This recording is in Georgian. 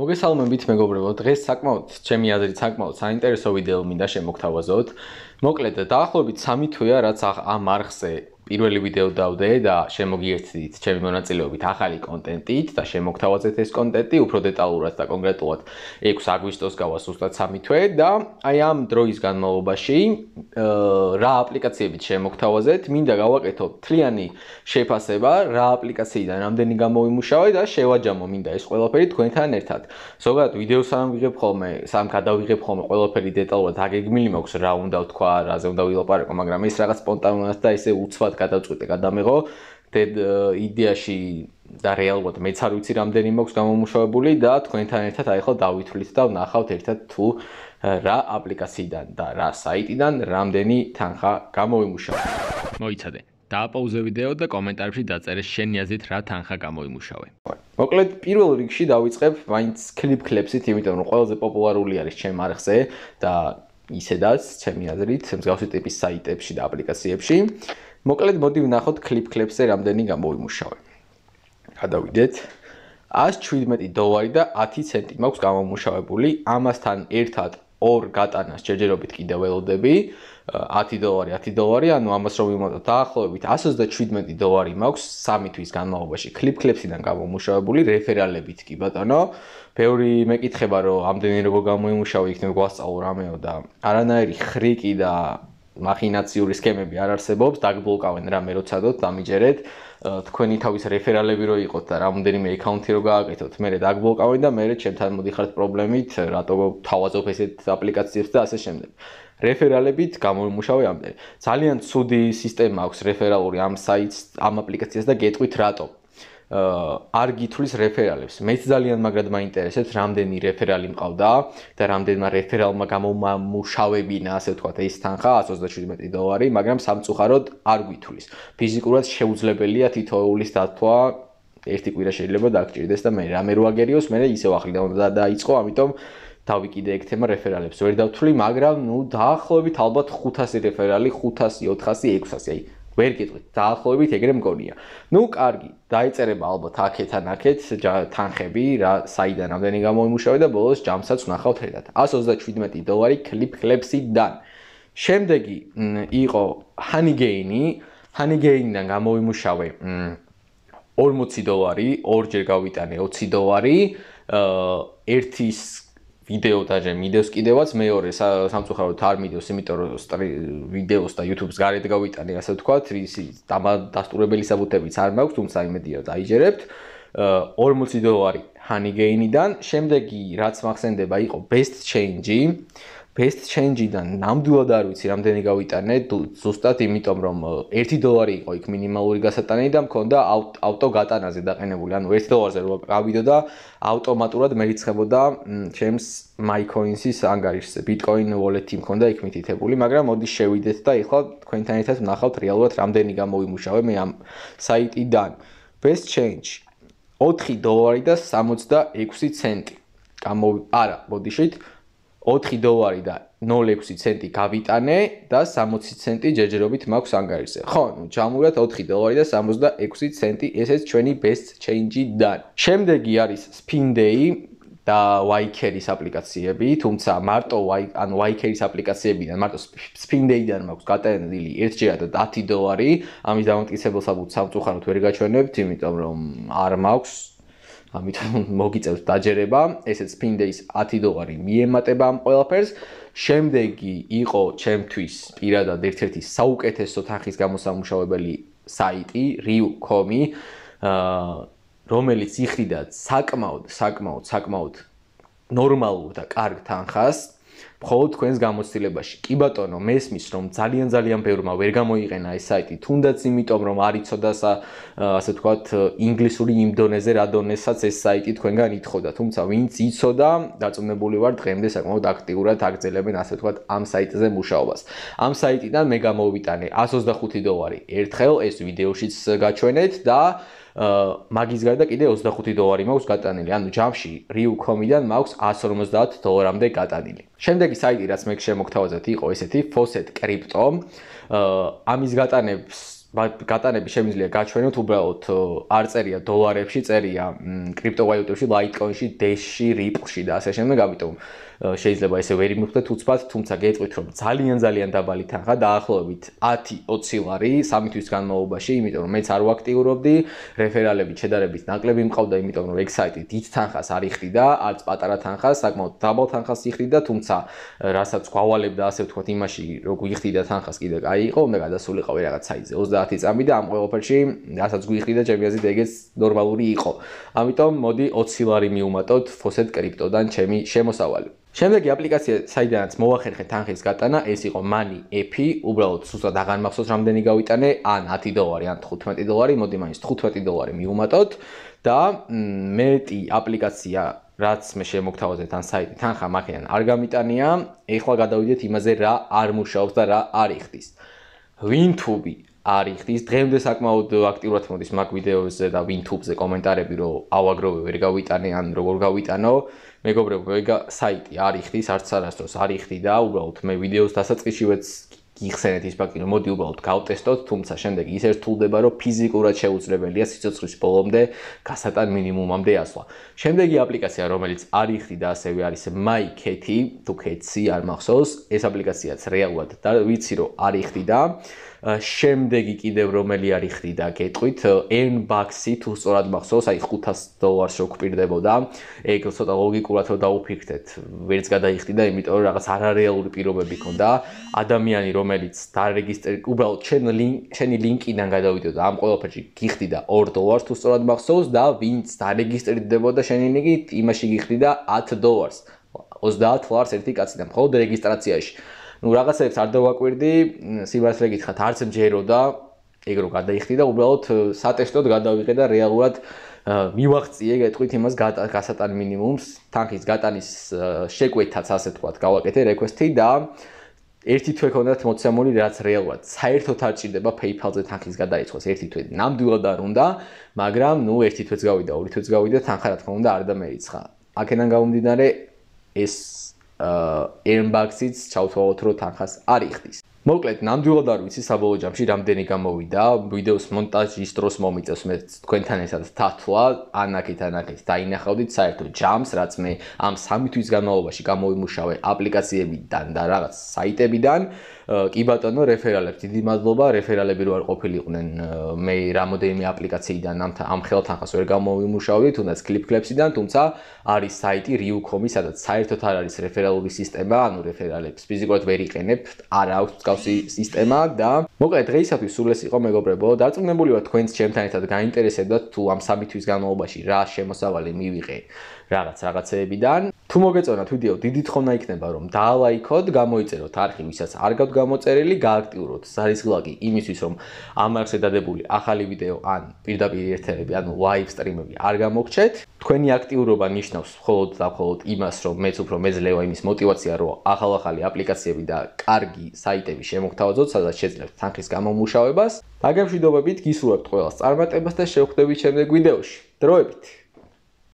მოგესალმებით მეგობრებო. დღეს საკმაოდ ჩემი აზრით საკმაოდ საინტერესო ვიდეო მინდა შემოგთავაზოთ. მოკლედ, დაახლოებით 3 თვეა, რაც ამ არხზე პირველი ვიდეო დავდე და შემოგიერთდით ჩემი მონაწილეობით ახალი კონტენტით და შემოგთავაზეთ ეს კონტენტი უფრო დეტალურად და კონკრეტულად 6 აგვისტოს გავასუსტოთ 3 თვე და აი ამ დროის განმავლობაში რა აპლიკაციებით შემოგთავაზეთ, მინდა გავაკეთო თლიანი შეფასება რა აპლიკაციიდან რამდენი გამოვიმუშავე და შევაჯამო მინდა ეს ყველაფერი თქვენთან ერთად. ზოგადად ვიდეოს არ ვიღებ ხოლმე, სამ გადავიღებ ხოლმე ყველაფერი დეტალურად აგეგმილი მაქვს რა უნდა ვთქვა, რაზე უნდა ვილაპარაკო, მაგრამ ეს რაღაც სპონტანურად და ესე უცვა ცოტათ გადავწყვიტე გადამეღო დედ იდეაში და რეალურად მეც არ ვიცი რამდენი მაქვს გამომუშავებული და თქვენთან ერთად აი ხო დავითვლით და ვნახავთ ერთად თუ რა აპლიკაციიდან და რა საიტიდან რამდენი თანხა გამოიმუშავა. მოიცადე, დააპაუზე ვიდეო და კომენტარებში დაწერე შენი აზრით რა თანხა გამოიმუშავე. მოკლედ პირველ რიგში დავიწყებ მაინც კლიპ-კლებსით, იმიტომ რომ ყველაზე პოპულარული არის ჩემ არხზე და ისედაც ჩემი აზრით მსგავსი ტიპის საიტებში და აპლიკაციებში. მოკლედ მოდი ვნახოთ კლიპ კლებსზე რამდენი გამოიმუშავე. გადავიდეთ 117 დოლარი და 10 ცენტი მაქვს გამომუშავებული. ამასთან ერთად ორ გატანას შეჯერობით კიდევ ველოდები. 10 დოლარი, 10 დოლარი, ანუ ამას რომ ვიმოტოთ დაახლოებით 137 დოლარი მაქვს სამი თვის განმავლობაში კლიპ კლებსიდან გამომუშავებული რეფერალებით კი ბატონო. ბევრი მეკითხება რომ ამდენი როგორ გამოიმუშავე იქნებ გვასწავლო რამეო და არანაირი ხრიკი და махинаციური სქემები არ არსებობს, დაგბლოკავენ რა მე როცადოთ დამიჯერეთ, თქვენი თავის რეფერალები რო იყოთ და რამოდენიმე აკაუნთი რო გააკეთოთ, მე დაგბლოკავენ და მე ჩემთან მოდიხართ პრობლემით, რატო თავაზობ ესეთ აპლიკაციებს და ასე შემდეგ. რეფერალებით გამომუშავე ამდენ. ძალიან ცუდი სისტემა აქვს რეფერალური ამ საიტს, ამ აპლიკაციას და გეტყვით რატო. არ გითulis რეფერალებს. მე ძალიან მაგრად მაინტერესებს, რამდენი რეფერალი მყავდა და რამდენმა რეფერალმა გამომამუშავებინა, ასე ვთქვათ, ეს თანხა 137 დოლარი, მაგრამ სამწუხაროდ არ გითulis. ფიზიკურად შეუძლებელია თითოეულის დათვა ერთი კვირა შეიძლება დაგჭირდეს და მე რამე რო აგერიოს, მე ისევ ახლი დაიწყო, ამიტომ დავიკიდე ეგ თემა რეფერალებს. ვერ დავთვლი, მაგრამ ნუ დაახლოებით ალბათ 500 რეფერალი, 500, 400, 600, აი ვერ გიყვით, დაახლოებით ეგრე მგონია. ნუ კარგი, დაიწერება ალბათ აქეთან აქეთ თანხები, რა საიდან რამდენი გამოიმუშავე და ბოლოს ჯამსაც ვნახავთ ერთად. 137 დოლარი კლიპ ხლებსიდან. შემდეგი იყო ჰანიგეინი, ჰანიგეინიდან გამოიმუშავე 40 დოლარი, ორჯერ გავიტანე 20 დოლარი, ერთის ვიდეო და ჟე მიდევს კიდევაც მეორე სამწუხაროდ არ მიდევს, იმიტომ რომ ვიდეოს და YouTube-ს გარეთ გავიტანე, ასე ვთქვა, ისი დამასტურებელი საბუთებიც არ მაქვს, თუმცა იმედია დაიჯერებთ. 40 დოლარი Honeygain-დან, შემდეგი რაც მახსენდება, იყო Best Change-ი. best change-დან ნამდვილად არ ვიცი რამდენი გავიტანე ზუსტად იმიტომ რომ 1 დოლარი იყო იქ მინიმალური გასატანი და მქონდა ავტო გატანაზე დაყენებული ანუ 1 დოლარზე რო გავიდო და ავტომატურად მეიცხებოდა ჩემს my coins-ის ანგარიშზე bitcoin wallet-ი მქონდა იქ მითითებული მაგრამ მოდი შევიდეთ და ეხლა თქვენთან ერთად ნახავთ რეალურად რამდენი გამოვიმუშავე მე ამ საიტიდან best change 4 დოლარი და 66 ცენტი გამო არა მოდი შევით 4 დოლარი და 0.6 ცენტი გავიტანე და 60 ცენტი ჯერჯერობით მაქვს ანგარიშზე. ხო, ნუ ჩამურეთ 4 დოლარი და 66 ცენტი, ესეც ჩვენი best change-დან. შემდეგი არის spin day და wiker-ის აპლიკაციები, თუმცა მარტო wiker, ანუ wiker-ის აპლიკაციებიდან მარტო spin day-დან მაქვს გატანილი ერთჯერად 10 დოლარი. ამის დამტკიცებელს აბუთ სამწუხაროდ ვერ გაჩვენებთ, იმიტომ რომ არ მაქვს ამიტომ მოგიწევს დაჯერება, ესეც Findays 10 დოლარი მიემატება ამ ყველაფერს. შემდეგი იყო ჩემთვის პირადად ერთ-ერთი საუკეთესო თანხის გამოსამუშავებელი საიტი riu.com-ი, რომელიც იხრიდა საკმაოდ, საკმაოდ, საკმაოდ ნორმალურ და კარგ თანხას. მხოლოდ თქვენს გამოცდილებაში. კი ბატონო, მესმის რომ ძალიან ძალიან ბევრმა ვერ გამოიყენა ეს საიტი, თუნდაც იმიტომ რომ არ იცოდა სა ასე ვთქვათ ინგლისური იმდონეზე რადონესაც ეს საიტი თქვენგან ითხოვდა. თუმცა ვინც იცოდა, დაწუნებული ვარ დღემდე საკმაოდ აქტიურად აგრძელებენ ასე ვთქვათ ამ საიტზე მუშაობას. ამ საიტიდან მე გამოვიტანე 125 დოლარი. ერთხელ ეს ვიდეოშიც გაჩვენეთ და მაგის გარდა კიდე 25 დოლარი მაქვს გატანილი. ანუ ჯამში Riu.com-დან მაქვს 150 დოლარამდე გატანილი. შემდეგი საიტი, რაც მე შემოგთავაზეთ, იყო ესეთი Faucet Crypto. ამის გატანებს გატანები შეიძლება გაჩვენოთ უბრალოდ არ წერია დოლარებში, წერია კრიპტოვალუტებში, ლაიტკოინში, დეში, რიპლში და ასე შემდეგ, ამიტომ შეიძლება ესე ვერ იმუხდეთ უცბად, თუმცა გეტყვით რომ ძალიან ძალიან დაბალი თანხა დაახლოებით 10-20 ლარი სამი თვის განმავლობაში, იმიტომ რომ მეც არ ვაქტიურობდი, რეფერალები შედარებით ნაკლები მყავდა, იმიტომ რომ ექსაიტი დიდ თანხას არ იხდიდა, არც პატარა თანხას, საკმაოდ დაბალ თანხას იხდიდა, თუმცა რასაც გვავალებდა ასე ვთქვათ იმაში, რომ გიხდიდა თანხას კიდე კაი იყო, უნდა გადასულიყავი რაღაც საიზე 30 წამი და ამ ყოველფერში რასაც გიხდიდა ჩემიაზით ეგეც ნორმალური იყო. ამიტომ მოდი 20 ლარი მიუმატოთ ფოსეთ კრიპტოდან ჩემი შემოსავალი. შემდეგი აპლიკაცია, საიდანაც მოახერხეთ თანხის გატანა, ეს იყო Money App. უბრალოდ სუსტად აღარ მახსოვს რამდენი გავიტანე, ან 10 დოლარი, ან 15 დოლარი, მოდი მაინც 15 დოლარი მივუმატოთ და მეტი აპლიკაცია რაც მე შემოგთავაზეთ ან საიტი თანხა მაქიდან არ გამიტანია, ეხლა გადავიდეთ იმაზე რა არ მუშაობს და რა არ იხდის. WinTube არის ხდის დღემდე საკმაოდ აქტიურად მოდის მაგ ვიდეოებზე და ვინთუბზე კომენტარები რომ ავაგროვე ვერ გავიტანე ან როგორ გავიტანო მეგობრებო ეგა საიტი არის ხდის არც არასდროს არის ხდი და უბრალოდ მე ვიდეოს დასაწყისშივეც გიხსენეთ ის ფაქტი რომ მოდი უბრალოდ გავტესტოთ თუმცა შემდეგ ის ერთულდება რომ ფიზიკურად შეუძლებელია სიცოცხლის ბოლომდე გასატან მინიმუმამდე ასვლა შემდეგი აპლიკაცია რომელიც არიხდი და ასევე არის MyKeti თუ ქეცი არ მახსოვს ეს აპლიკაციაც რეალურად და ვიცი რომ არიხდი და შემდეგი კიდევ რომელი არის ხრიდა გეტყვით Nbaxi თუ სწორად მახსოვს აი 500 დოლარს რო გვპირდებოდა ეგ ცოტა ლოგიკურად რო დაუფიქრეთ ვერც გადაიხდი და იმიტომ რომ რაღაც არარეალური პირობები ქონდა ადამიანი რომ რომელიც დარეგისტრ უბრალოდ ჩვენ ლინკ შენი ლინკიდან გადავიდოდა ამ ყველაფერში გიხდი და 2 დოლარს თუ სწორად მახსოვს და ვინც დარეგისტრირდებოდა შენი ლინკით იმაში გიხდი და 10 დოლარს 30 დოლარს ერთი კაცი და მხოლოდ რეგისტრაციაში ну რაღაცებს არ დავაკვირდი სიმართლე გითხრათ არც მჯეროდა ეგრო გადაიხდი და უბრალოდ სატესტოდ გადავიღე და რეალურად მივაღწიე გეტყვით იმას გასატან მინიმუმს თანხის გატანის შეკვეთაც ასე თქვა გავაკეთე რეკვესტი და ერთი თვე ქონდათ მოცემული რაც რეალურად საერთოდ არ ჭირდება PayPal-ზე თანხის გადაიწყოს ერთი თვე ნამდვილად არ უნდა მაგრამ ნუ ერთი თვეც გავიდა ორი თვეც გავიდა თანხა რა თქმა უნდა არ დამეიცხა აქედან გამომდინარე ეს აა ერნბაქსიც ჩავთვალოთ რომ თანხას არიხდის მოკლედ, ნამდვილად არ ვიცი საბოლოო ჯამში რამდენი გამოვიდა. ვიდეოს მონტაჟის დროს მომიწევს მე თქვენთან ერთად თათვა, ანაკით ანაკით დაინახავდით საერთო ჯამს, რაც მე ამ სამი თვის განმავლობაში გამოიმუშავე აპლიკაციებიდან და რაღაც საიტებიდან. კი ბატონო რეფერალებს დიდი მადლობა რეფერალები რო არ ყოფილიყვნენ მე რამოდენიმე აპლიკაციიდან ამ ამ ხელთანხას ვერ გამოვიმუშავე თუნდაც კლიპკლებსიდან თუმცა არის საიტი riu.com-ი სადაც საერთოდ არ არის რეფერალური სისტემა ანუ რეფერალებს ფიზიკურად ვერ იყენებ არ აქვს მსგავსი სისტემა და მოკლედ დღეისათვის სულ ეს იყო მეგობრებო დარწმუნებული ვარ თქვენც ჩემთან ერთად გაინტერესებდათ თუ ამ სამი თვის განმავლობაში რა შემოსავალი მივიღე რაღაც რაღაცეებიდან თუ მოგეწონათ ვიდეო, დიდი თხოვნა იქნება რომ დალაიქოთ, გამოიწეროთ არხი, ვისაც არ გაქვთ გამოწერილი, გააქტიუროთ ზარისხლაგი იმისთვის, რომ ამარცხე დადებული ახალი ვიდეო ან პირდაპირ ერთერები, ანუ ლაივ სტრიმები არ გამოგჩეთ. თქვენი აქტიურობა ნიშნავს მხოლოდ და მხოლოდ იმას, რომ მეც უფრო მეძლევა იმის мотиваცია, რომ ახალ-ახალი აპლიკაციები და კარგი საიტები შემოგთავაზოთ, სადაც შეძლებთ თანხის გამომუშავებას. დაგემშვიდობებით, გისურვებთ ყველას წარმატებას და შევხვდებით შემდეგ ვიდეოში. დროებით.